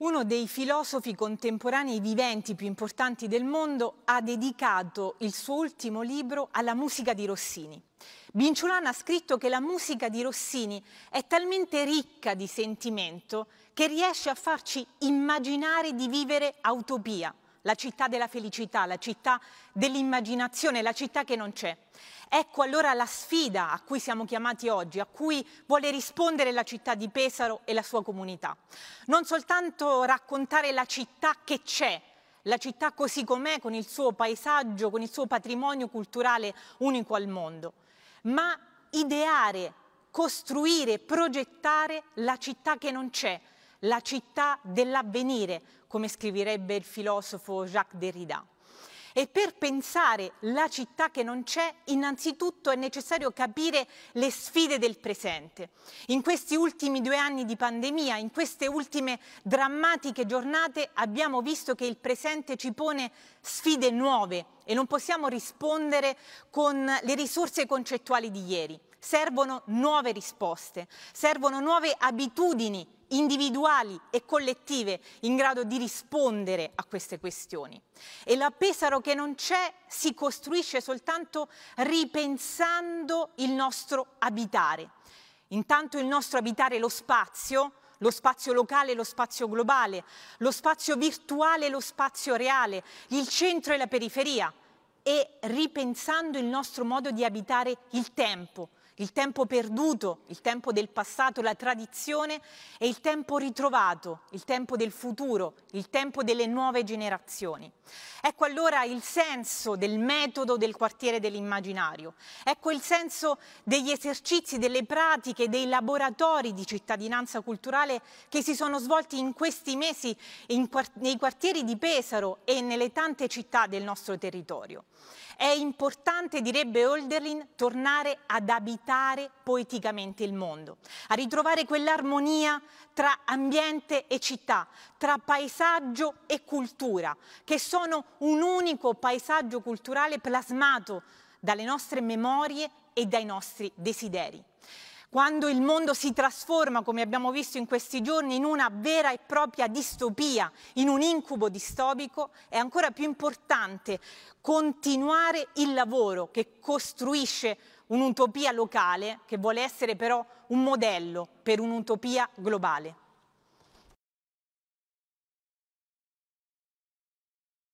Uno dei filosofi contemporanei viventi più importanti del mondo ha dedicato il suo ultimo libro alla musica di Rossini. Binciulana ha scritto che la musica di Rossini è talmente ricca di sentimento che riesce a farci immaginare di vivere a utopia, la città della felicità, la città dell'immaginazione, la città che non c'è. Ecco allora la sfida a cui siamo chiamati oggi, a cui vuole rispondere la città di Pesaro e la sua comunità. Non soltanto raccontare la città che c'è, la città così com'è, con il suo paesaggio, con il suo patrimonio culturale unico al mondo, ma ideare, costruire, progettare la città che non c'è, la città dell'avvenire, come scriverebbe il filosofo Jacques Derrida. E per pensare la città che non c'è, innanzitutto è necessario capire le sfide del presente. In questi ultimi due anni di pandemia, in queste ultime drammatiche giornate, abbiamo visto che il presente ci pone sfide nuove e non possiamo rispondere con le risorse concettuali di ieri. Servono nuove risposte, servono nuove abitudini individuali e collettive in grado di rispondere a queste questioni. E la Pesaro che non c'è si costruisce soltanto ripensando il nostro abitare. Intanto il nostro abitare lo spazio, lo spazio locale lo spazio globale, lo spazio virtuale lo spazio reale, il centro e la periferia, e ripensando il nostro modo di abitare il tempo, il tempo perduto, il tempo del passato, la tradizione e il tempo ritrovato, il tempo del futuro, il tempo delle nuove generazioni. Ecco allora il senso del metodo del quartiere dell'immaginario, ecco il senso degli esercizi, delle pratiche, dei laboratori di cittadinanza culturale che si sono svolti in questi mesi in, nei quartieri di Pesaro e nelle tante città del nostro territorio. È importante, direbbe Hölderlin, tornare ad abitare poeticamente il mondo, a ritrovare quell'armonia tra ambiente e città, tra paesaggio e cultura, che sono un unico paesaggio culturale plasmato dalle nostre memorie e dai nostri desideri quando il mondo si trasforma, come abbiamo visto in questi giorni, in una vera e propria distopia, in un incubo distopico, è ancora più importante continuare il lavoro che costruisce un'utopia locale, che vuole essere però un modello per un'utopia globale.